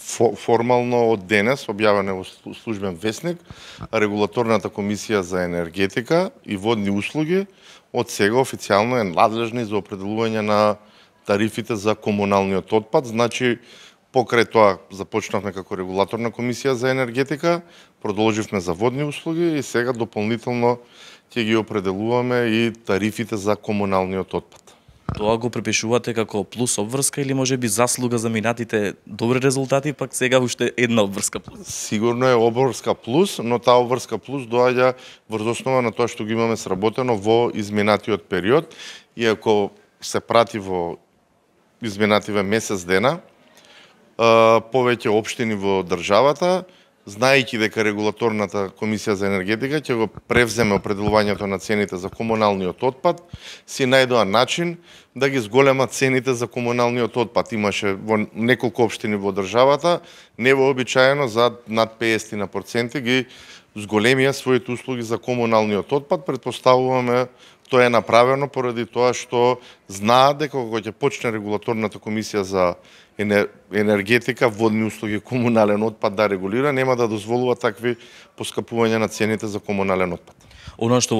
фо, формално од денес објавен е во службен вестник регулаторната комисија за енергетика и водни услуги од сега официјално е надлежна за определување на тарифите за комуналниот отпад, значи покрај тоа започнавме како регулаторна комисија за енергетика, продолживме за водни услуги и сега дополнително ќе ги определуваме и тарифите за комуналниот отпад. Тоа го препишувате како плюс обврска или може би заслуга за минатите добри резултати, пак сега уште една обврска плюс? Сигурно е обврска плюс, но таа обврска плюс доаѓа врз основа на тоа што ги имаме сработено во изминатиот период. И ако се прати во изминативе месец дена, повеќе обштини во државата, знаејќи дека регулаторната комисија за енергетика ќе го превземе определувањето на цените за комуналниот отпад, си најдоа начин да ги зголема цените за комуналниот отпад. Имаше во неколку општини во државата, невообичаено за над 50 на проценти ги зголемија своите услуги за комуналниот отпад. Предпоставуваме тоа е направено поради тоа што знаат дека кога ќе почне регулаторната комисија за енергетика, водни услуги, комунален отпад да регулира, нема да дозволува такви поскапувања на цените за комунален отпад. Оно што